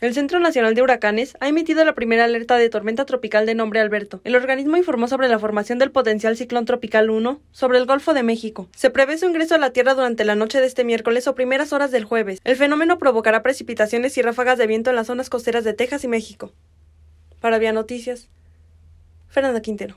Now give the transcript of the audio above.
El Centro Nacional de Huracanes ha emitido la primera alerta de tormenta tropical de nombre Alberto. El organismo informó sobre la formación del potencial ciclón tropical 1 sobre el Golfo de México. Se prevé su ingreso a la Tierra durante la noche de este miércoles o primeras horas del jueves. El fenómeno provocará precipitaciones y ráfagas de viento en las zonas costeras de Texas y México. Para Vía Noticias, Fernanda Quintero.